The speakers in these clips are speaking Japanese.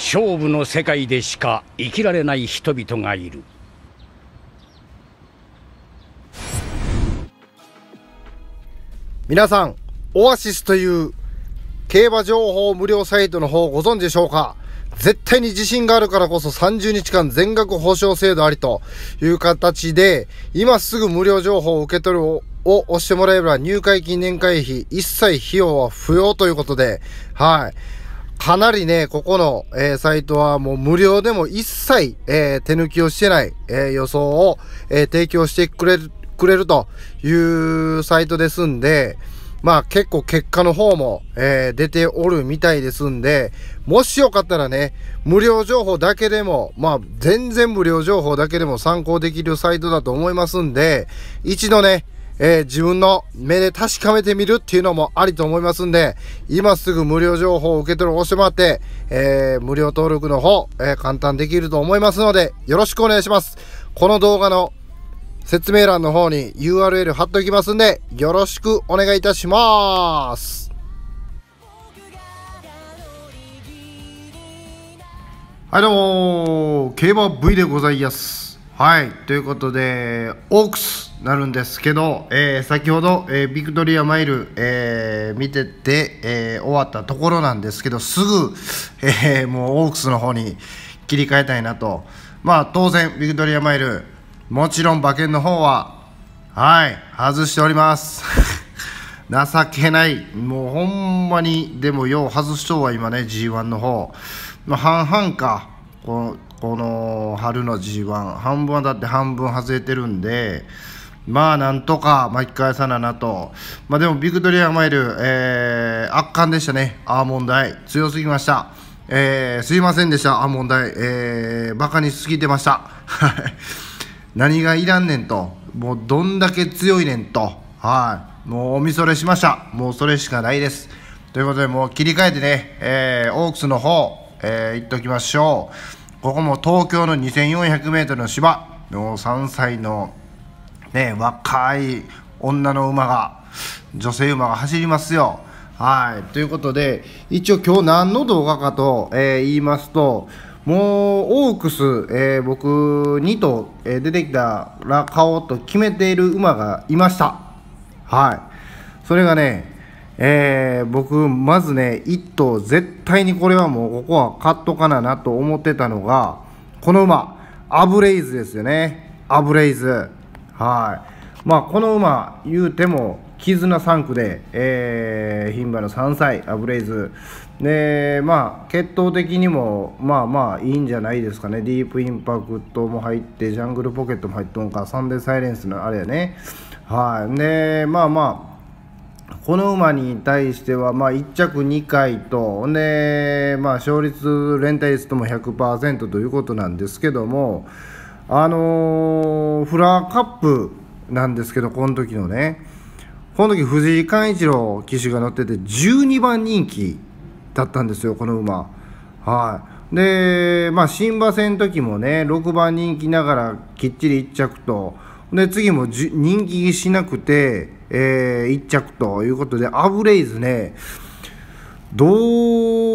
勝負の世界でしか生きられない人々がいる皆さんオアシスという競馬情報無料サイトの方ご存知でしょうか絶対に自信があるからこそ30日間全額保証制度ありという形で、今すぐ無料情報を受け取るを押してもらえば入会金年会費一切費用は不要ということで、はい。かなりね、ここの、えー、サイトはもう無料でも一切、えー、手抜きをしてない、え予想を、え提供してくれる、くれるというサイトですんで、まあ結構結果の方も、えー、出ておるみたいですんで、もしよかったらね、無料情報だけでも、まあ全然無料情報だけでも参考できるサイトだと思いますんで、一度ね、えー、自分の目で確かめてみるっていうのもありと思いますんで、今すぐ無料情報を受け取る押してもらって、えー、無料登録の方、えー、簡単できると思いますので、よろしくお願いします。この動画の説明欄の方に URL 貼っておきますんで、よろしくお願いいたします。はいどうも競馬 V でございます。はい、ということで、オークスなるんですけど、えー、先ほど、えー、ビクトリアマイル、えー、見てて、え終わったところなんですけどすぐ、えもうオークスの方に切り替えたいなとまあ当然ビクトリアマイルもちろん馬券の方ははい外しております 情けないもうほんまにでもよう外しとうは今ね G1 の方、まあ、半々かこのこの春の G1 半分はだって半分外れてるんでまあなんとか巻き返さななと、まあ、でもビクトリアマイル、えー、圧巻でしたね、アーモンドアイ、強すぎました、えー、すいませんでした、アーモンドアイ、えー、バカにしすぎてました、何がいらんねんと、もうどんだけ強いねんと、はいもうおみそれしました、もうそれしかないです。ということで、もう切り替えてね、えー、オークスの方、えー、行っときましょう。ここも東京の 2400m の芝、もう3歳のね、若い女の馬が女性馬が走りますよ。はいということで一応今日何の動画かと、えー、言いますともうオークス、えー、僕2頭、えー、出てきたら買おうと決めている馬がいました。はい、それがね、えー、僕、まずね、1頭、絶対にこれはもう、ここはカットかななと思ってたのが、この馬、アブレイズですよね、アブレイズ。はい。まあ、この馬、言うても、絆3区で、えー、牝馬の3歳、アブレイズ。で、まあ、血統的にも、まあまあ、いいんじゃないですかね。ディープインパクトも入って、ジャングルポケットも入っとんか、サンデーサイレンスのあれやね。はい。で、まあまあ、この馬に対しては、まあ、1着2回と、でまあ、勝率、連帯率とも100%ということなんですけども、あのー、フラーカップなんですけど、この時のね、この時藤井寛一郎騎手が乗ってて、12番人気だったんですよ、この馬。はい、で、まあ、新馬戦の時もね、6番人気ながらきっちり1着と、で次も人気しなくて、えー、1着ということで、アブレイズね、ど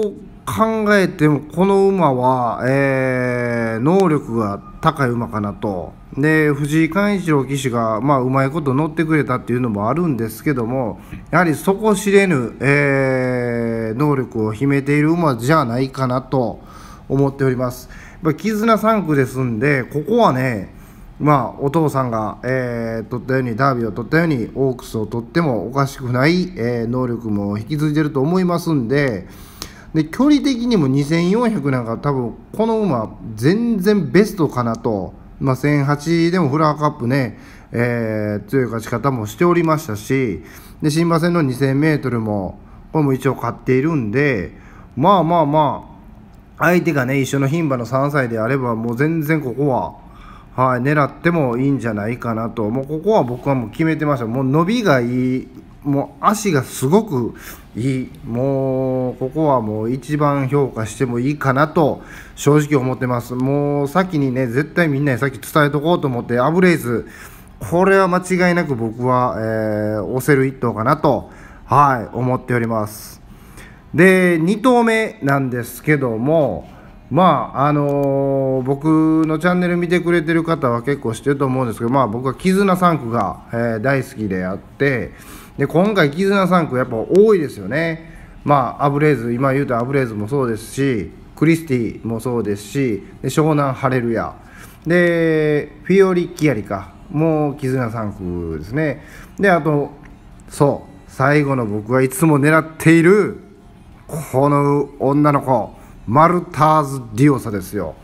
う考えてもこの馬は、えー能力が高い馬かなとで藤井寛一郎騎手が、まあ、うまいこと乗ってくれたっていうのもあるんですけどもやはり底知れぬ、えー、能力を秘めている馬じゃないかなと思っております。やっぱ絆3区ですんでここはねまあ、お父さんが、えー、取ったようにダービーを取ったようにオークスを取ってもおかしくない、えー、能力も引き継いでると思いますんで。で距離的にも2400なんか多分この馬全然ベストかなと、まあ、1008でもフラーカップね、えー、強い勝ち方もしておりましたしで新馬戦の 2000m もこれも一応勝っているんでまあまあまあ相手がね一緒の牝馬の3歳であればもう全然ここははい、狙ってもいいんじゃないかなと、もうここは僕はもう決めてました。もう伸びがいいもう足がすごくいい、もうここはもう一番評価してもいいかなと正直思ってます。もう先にね、絶対みんなにさっき伝えとこうと思って、アブレイズ、これは間違いなく僕は、えー、押せる一投かなと、はい、思っております。で、2投目なんですけども、まああのー、僕のチャンネル見てくれてる方は結構知ってると思うんですけど、まあ、僕は絆3区が、えー、大好きであって、で今回絆3区やっぱ多いですよねまあアブレーズ今言うとアブレーズもそうですしクリスティもそうですしで湘南ハレルヤでフィオリ・キアリかもう絆3区ですねであとそう最後の僕がいつも狙っているこの女の子マルターズ・ディオサですよ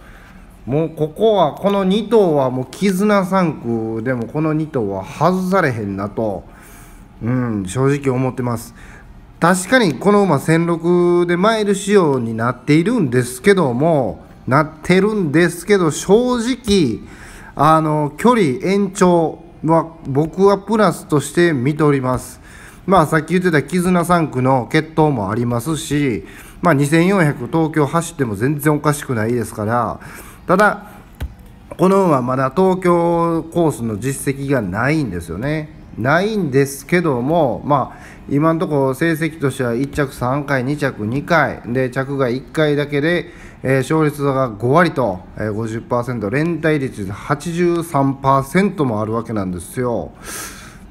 もうここはこの2頭はもう絆3区でもこの2頭は外されへんなと。うん正直思ってます確かにこの馬1006でマイル仕様になっているんですけどもなってるんですけど正直あの距離延長は僕はプラスとして見ておりますまあさっき言ってた絆3区の決闘もありますし、まあ、2400東京走っても全然おかしくないですからただこの馬まだ東京コースの実績がないんですよねないんですけども、まあ、今のところ成績としては1着3回、2着2回、で着が1回だけで、えー、勝率が5割と、えー、50%、連帯率83%もあるわけなんですよ。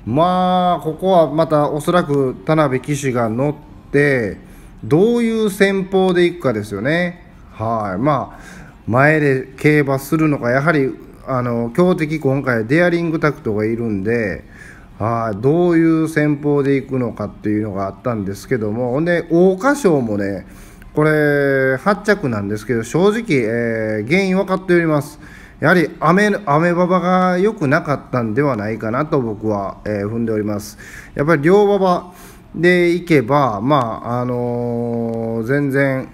まあ、ここはまたおそらく田辺騎手が乗って、どういう戦法でいくかですよね。はい。まあ、前で競馬するのか、やはり、あの強敵今回デアリングタクトがいるんであどういう戦法でいくのかっていうのがあったんですけどもほんで桜花賞もねこれ8着なんですけど正直、えー、原因分かっておりますやはり雨雨馬場が良くなかったんではないかなと僕は、えー、踏んでおりますやっぱり両馬場でいけばまああのー、全然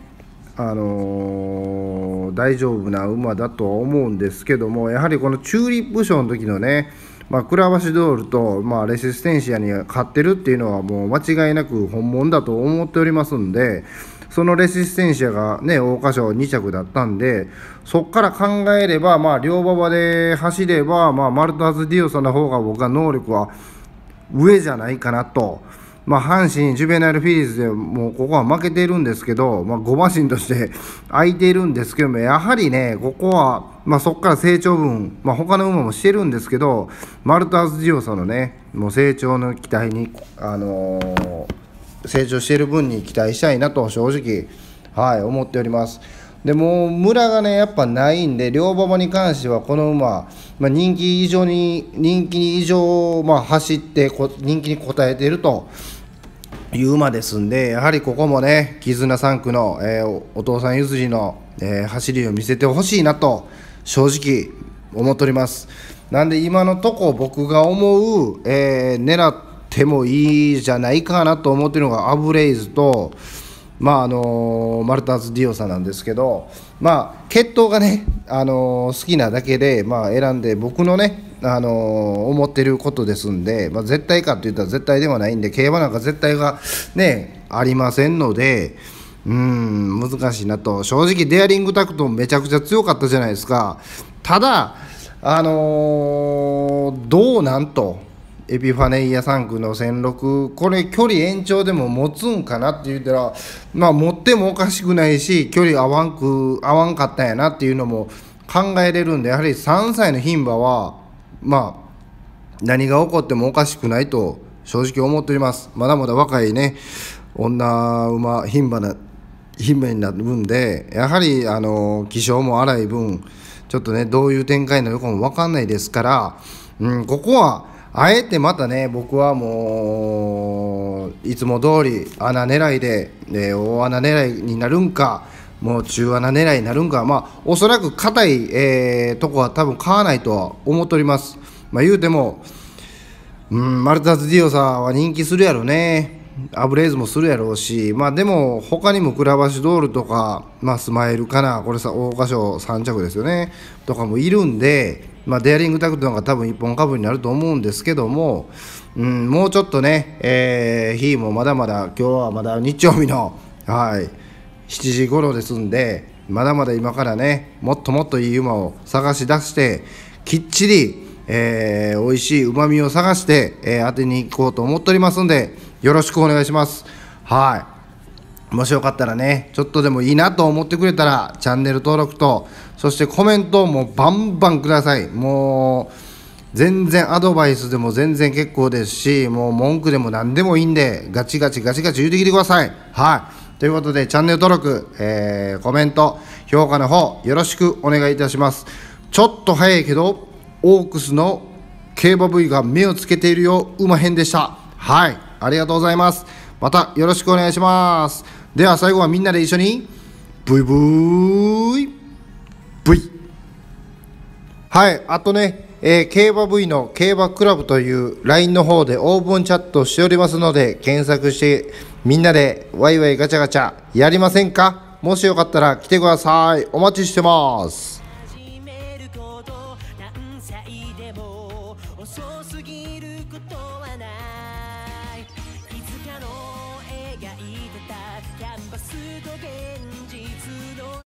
あのー、大丈夫な馬だとは思うんですけどもやはりこのチューリップ賞の時のねまあ、クラバシドールと、まあ、レシステンシアに勝ってるっていうのはもう間違いなく本物だと思っておりますんでそのレシステンシアがね桜花賞2着だったんでそっから考えれば、まあ、両馬場で走れば、まあ、マルターズ・ディオさんの方が僕は能力は上じゃないかなと。まあ、阪神ジュベナイルフィリーズでもうここは負けてるんですけど、まあ、5馬身として空いているんですけども、やはりね、ここは、まあ、そこから成長分、まあ、他の馬もしてるんですけど、マルターズ・ジオさんのね、もう成長の期待に、あのー、成長してる分に期待したいなと、正直、はい、思っております。でもム村がねやっぱないんで両馬場に関してはこの馬、まあ、人気以上に人気以上、まあ、走って人気に応えているという馬ですんで、やはりここもね、絆3区の、えー、お父さん譲りの、えー、走りを見せてほしいなと、正直思っております。なんで今のとこ僕が思う、えー、狙ってもいいじゃないかなと思ってるのがアブレイズと、まああのー、マルターズ・ディオさんなんですけど、まあ、血統がね、あのー、好きなだけで、まあ、選んで僕のねあの思ってることですんで、まあ、絶対かって言ったら絶対ではないんで競馬なんか絶対がねありませんのでうん難しいなと正直デアリングタクトめちゃくちゃ強かったじゃないですかただあのー、どうなんとエピファネイア3区の戦六これ距離延長でも持つんかなって言ったらまあ持ってもおかしくないし距離合わんく合わんかったんやなっていうのも考えれるんでやはり3歳の牝馬はまあ、何が起こってもおかしくないと正直思っております。まだまだ若いね、女馬、牝馬な、牝馬になるんで、やはり、あの、気性も荒い分、ちょっとね、どういう展開になるかもわかんないですから、うん、ここは、あえてまたね、僕はもう、いつも通り穴狙いで、え大穴狙いになるんか、もう中穴狙いになるんか、まあ、おそらく硬い、えー、とこは多分買わないとは思っております。まあ、言うても、うん、マルタス・ディオさんは人気するやろね。アブレイズもするやろうし、まあでも、他にもクラバシドールとか、まあスマイルかな、これさ、大花賞3着ですよね、とかもいるんで、まあデアリングタクトのんか多分一本株になると思うんですけども、うん、もうちょっとね、えー、日もまだまだ、今日はまだ日曜日の、はい、7時頃ですんでまだまだ今からねもっともっといい馬を探し出してきっちり、えー、美味しいうまみを探して、えー、当てに行こうと思っておりますんでよろしくお願いしますはいもしよかったらねちょっとでもいいなと思ってくれたらチャンネル登録とそしてコメントもバンバンくださいもう全然アドバイスでも全然結構ですしもう文句でも何でもいいんでガチガチガチガチ言うてきてくださいはいということで、チャンネル登録、えー、コメント、評価の方、よろしくお願いいたします。ちょっと早いけど、オークスの競馬部位が目をつけているよう、うまへんでした。はい、ありがとうございます。またよろしくお願いします。では最後はみんなで一緒に、ブイブーイ、ブイ。はい、あとね、えー、競馬 V の競馬クラブという LINE の方でオープンチャットしておりますので、検索してみんなでワイワイガチャガチャやりませんかもしよかったら来てください。お待ちしてます。